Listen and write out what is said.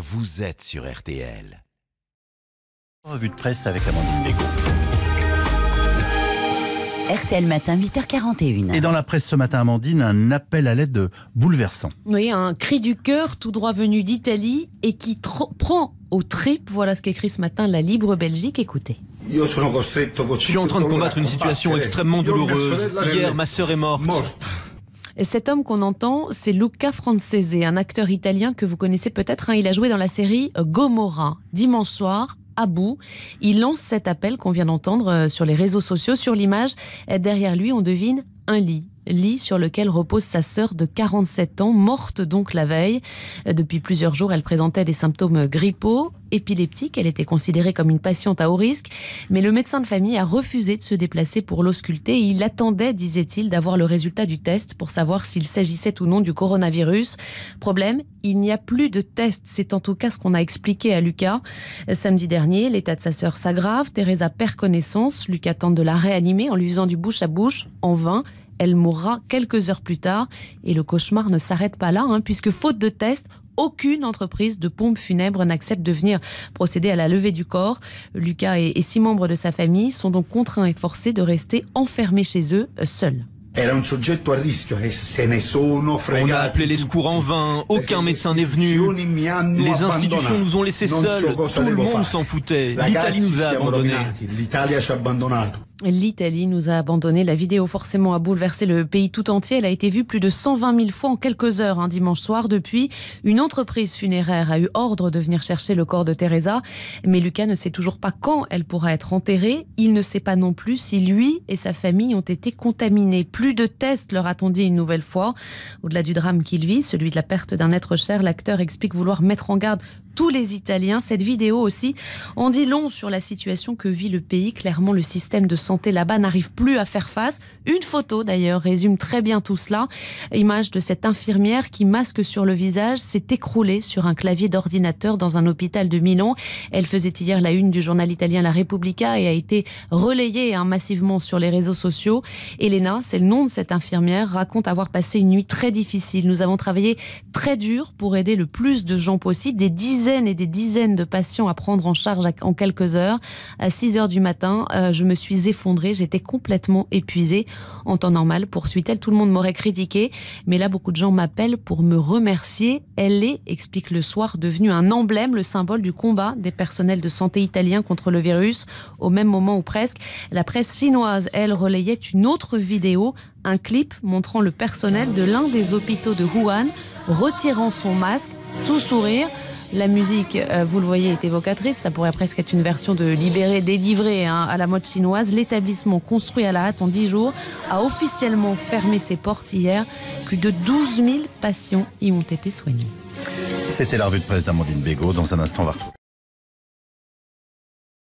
Vous êtes sur RTL. Revue de presse avec Amandine RTL Matin, 8h41. Et dans la presse ce matin, Amandine, un appel à l'aide bouleversant. Oui, un cri du cœur tout droit venu d'Italie et qui prend aux tripes. Voilà ce qu'écrit ce matin la Libre Belgique. Écoutez. Je suis en train de combattre une situation extrêmement douloureuse. Hier, ma sœur est morte cet homme qu'on entend, c'est Luca Francese, un acteur italien que vous connaissez peut-être. Hein. Il a joué dans la série euh, Gomorra, dimanche soir, à bout. Il lance cet appel qu'on vient d'entendre euh, sur les réseaux sociaux, sur l'image. Derrière lui, on devine un lit lit sur lequel repose sa sœur de 47 ans, morte donc la veille. Depuis plusieurs jours, elle présentait des symptômes grippaux, épileptiques. Elle était considérée comme une patiente à haut risque, mais le médecin de famille a refusé de se déplacer pour l'ausculter. Il attendait, disait-il, d'avoir le résultat du test pour savoir s'il s'agissait ou non du coronavirus. Problème, il n'y a plus de test. C'est en tout cas ce qu'on a expliqué à Lucas. Samedi dernier, l'état de sa sœur s'aggrave. Teresa perd connaissance. Lucas tente de la réanimer en lui faisant du bouche à bouche, en vain. Elle mourra quelques heures plus tard. Et le cauchemar ne s'arrête pas là, hein, puisque faute de test, aucune entreprise de pompes funèbres n'accepte de venir procéder à la levée du corps. Lucas et, six membres de sa famille sont donc contraints et forcés de rester enfermés chez eux, euh, seuls. E On a appelé les secours en vain, aucun médecin n'est venu. Les institutions nous ont laissés seuls, tout le monde s'en foutait. L'Italie nous a abandonnés. L'Italie nous a abandonné. La vidéo forcément a bouleversé le pays tout entier. Elle a été vue plus de 120 000 fois en quelques heures un hein, dimanche soir. Depuis, une entreprise funéraire a eu ordre de venir chercher le corps de Teresa. Mais Lucas ne sait toujours pas quand elle pourra être enterrée. Il ne sait pas non plus si lui et sa famille ont été contaminés. Plus de tests leur a-t-on dit une nouvelle fois. Au-delà du drame qu'il vit, celui de la perte d'un être cher, l'acteur explique vouloir mettre en garde tous les Italiens. Cette vidéo aussi en dit long sur la situation que vit le pays. Clairement, le système de santé là-bas n'arrive plus à faire face. Une photo d'ailleurs résume très bien tout cela. Image de cette infirmière qui, masque sur le visage, s'est écroulée sur un clavier d'ordinateur dans un hôpital de Milan. Elle faisait hier la une du journal italien La Repubblica et a été relayée hein, massivement sur les réseaux sociaux. Elena, c'est le nom de cette infirmière, raconte avoir passé une nuit très difficile. Nous avons travaillé très dur pour aider le plus de gens possible, des dizaines dizaines et des dizaines de patients à prendre en charge en quelques heures. À 6 heures du matin, euh, je me suis effondrée, j'étais complètement épuisée. En temps normal, poursuit-elle, tout le monde m'aurait critiqué, mais là, beaucoup de gens m'appellent pour me remercier. Elle est, explique le soir, devenue un emblème, le symbole du combat des personnels de santé italiens contre le virus, au même moment ou presque. La presse chinoise, elle, relayait une autre vidéo un clip montrant le personnel de l'un des hôpitaux de Wuhan retirant son masque, tout sourire. La musique, euh, vous le voyez, est évocatrice. Ça pourrait presque être une version de libérer, délivrer. Hein, à la mode chinoise. L'établissement construit à la hâte en 10 jours a officiellement fermé ses portes hier. Plus de 12 000 patients y ont été soignés. C'était la revue de presse d'Amandine Bégaud. Dans un instant, on va retrouver.